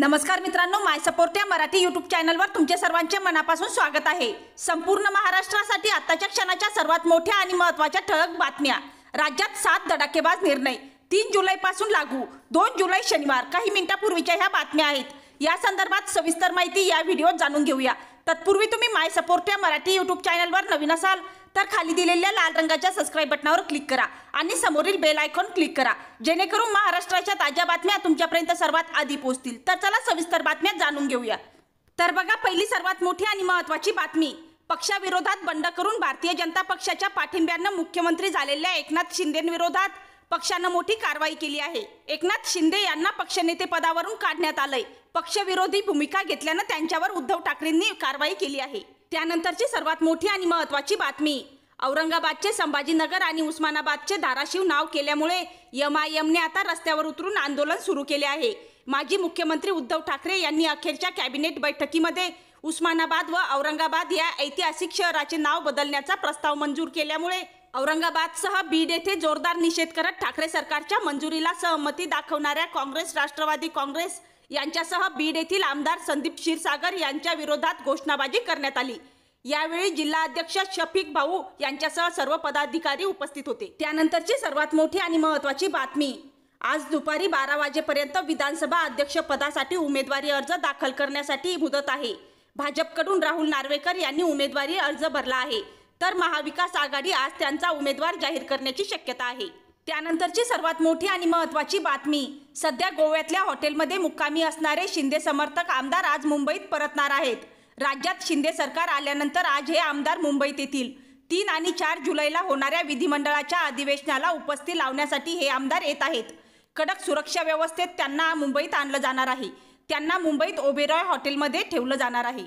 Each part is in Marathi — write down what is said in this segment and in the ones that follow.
नमस्कार मित्रांनो माय सपोर्ट या मराठी यूट्यूब चॅनलवर तुमचे सर्वांचे मनापासून स्वागत आहे संपूर्ण महाराष्ट्रासाठी आताच्या क्षणाच्या सर्वात मोठ्या आणि महत्त्वाच्या ठळक बातम्या राज्यात सात धडाकेबाज निर्णय तीन जुलैपासून लागू दोन जुलै शनिवार काही मिनिटांपूर्वीच्या ह्या बातम्या आहेत या संदर्भात सविस्तर माहिती या व्हिडिओत जाणून घेऊया तत्पूर्वी तुम्ही माय सपोर्ट या मराठी यूट्यूब चॅनलवर नवीन असाल तर खाली दिलेल्या लाल रंगाच्या सबस्क्राईब बटनावर क्लिक करा आणि समोरील बेल आयकॉन क्लिक करा जेणेकरून महाराष्ट्राच्या ताज्या बातम्या तुमच्यापर्यंत सर्वात आधी पोहोचतील तर चला सविस्तर बातम्या जाणून घेऊया तर बघा पहिली सर्वात मोठी आणि महत्त्वाची बातमी पक्षाविरोधात बंड करून भारतीय जनता पक्षाच्या पाठिंब्यानं मुख्यमंत्री झालेल्या एकनाथ शिंदेविरोधात पक्षानं मोठी कारवाई केली आहे एकनाथ शिंदे यांना पक्षनेते पदावरून काढण्यात आलंय पक्षविरोधी भूमिका घेतल्यानं त्यांच्यावर उद्धव ठाकरेंनी कारवाई केली आहे त्यानंतरची सर्वात मोठी आणि महत्त्वाची बातमी औरंगाबादचे संभाजीनगर आणि उस्मानाबादचे धाराशिव नाव केल्यामुळे एम आय एमने आता रस्त्यावर उतरून आंदोलन सुरू केले आहे माजी मुख्यमंत्री उद्धव ठाकरे यांनी अखेरच्या कॅबिनेट बैठकीमध्ये उस्मानाबाद व औरंगाबाद या ऐतिहासिक शहराचे नाव बदलण्याचा प्रस्ताव मंजूर केल्यामुळे औरंगाबादसह बीड येथे जोरदार निषेध करत ठाकरे सरकारच्या मंजुरीला सहमती दाखवणाऱ्या काँग्रेस राष्ट्रवादी काँग्रेस यांच्यासह बीड येथील आमदार संदीप क्षीरसागर यांच्या विरोधात घोषणाबाजी करण्यात आली यावेळी जिल्हाध्यक्ष शफीक भाऊ यांच्यासह सर्व पदाधिकारी उपस्थित होते त्यानंतरची सर्वात मोठी आणि महत्वाची बातमी आज दुपारी बारा वाजेपर्यंत विधानसभा अध्यक्ष पदासाठी उमेदवारी अर्ज दाखल करण्यासाठी मुदत आहे भाजपकडून राहुल नार्वेकर यांनी उमेदवारी अर्ज भरला आहे तर महाविकास आघाडी आज त्यांचा उमेदवार जाहीर करण्याची शक्यता आहे त्यानंतरची सर्वात मोठी आणि महत्वाची बातमी सध्या गोव्यातल्या हॉटेलमध्ये मुक्कामी असणारे शिंदे समर्थक आमदार आज मुंबईत परतणार आहेत राज्यात शिंदे सरकार आल्यानंतर आज हे आमदार मुंबईत येतील तीन आणि चार जुलैला होणाऱ्या विधिमंडळाच्या अधिवेशनाला उपस्थित लावण्यासाठी हे आमदार येत आहेत कडक सुरक्षा व्यवस्थेत त्यांना मुंबईत आणलं जाणार आहे त्यांना मुंबईत ओबेरॉय हॉटेलमध्ये ठेवलं जाणार आहे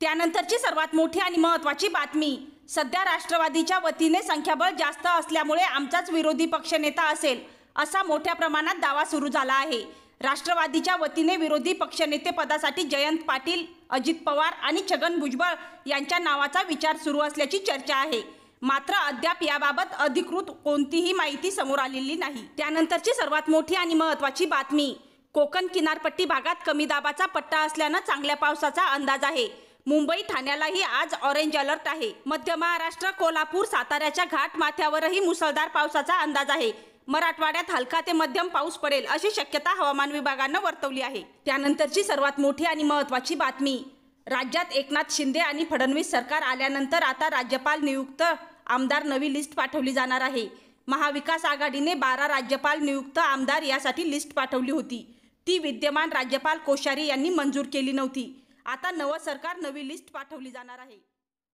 त्यानंतरची सर्वात मोठी आणि महत्त्वाची बातमी सध्या राष्ट्रवादीच्या वतीने संख्याबळ जास्त असल्यामुळे आमचाच विरोधी पक्षनेता असेल असा मोठ्या प्रमाणात दावा सुरू झाला आहे राष्ट्रवादीच्या वतीने विरोधी पक्षनेते पदासाठी जयंत पाटील अजित पवार आणि छगन भुजबळ यांच्या नावाचा विचार सुरू असल्याची चर्चा आहे मात्र अद्याप याबाबत अधिकृत कोणतीही माहिती समोर आलेली नाही त्यानंतरची सर्वात मोठी आणि महत्त्वाची बातमी कोकण किनारपट्टी भागात कमी दाबाचा पट्टा असल्यानं चांगल्या पावसाचा अंदाज आहे मुंबई ठाण्यालाही आज ऑरेंज अलर्ट आहे मध्य महाराष्ट्र कोल्हापूर साताऱ्याच्या घाट माथ्यावरही मुसळधार पावसाचा अंदाज आहे मराठवाड्यात हलका ते मध्यम पाऊस पडेल अशी शक्यता हवामान विभागानं वर्तवली आहे त्यानंतरची सर्वात मोठी आणि महत्त्वाची बातमी राज्यात एकनाथ शिंदे आणि फडणवीस सरकार आल्यानंतर आता राज्यपाल नियुक्त आमदार नवी लिस्ट पाठवली जाणार आहे महाविकास आघाडीने बारा राज्यपाल नियुक्त आमदार यासाठी लिस्ट पाठवली होती ती विद्यमान राज्यपाल कोश्यारी यांनी मंजूर केली नव्हती आता नवं सरकार नवी लिस्ट पाठवली जाणार आहे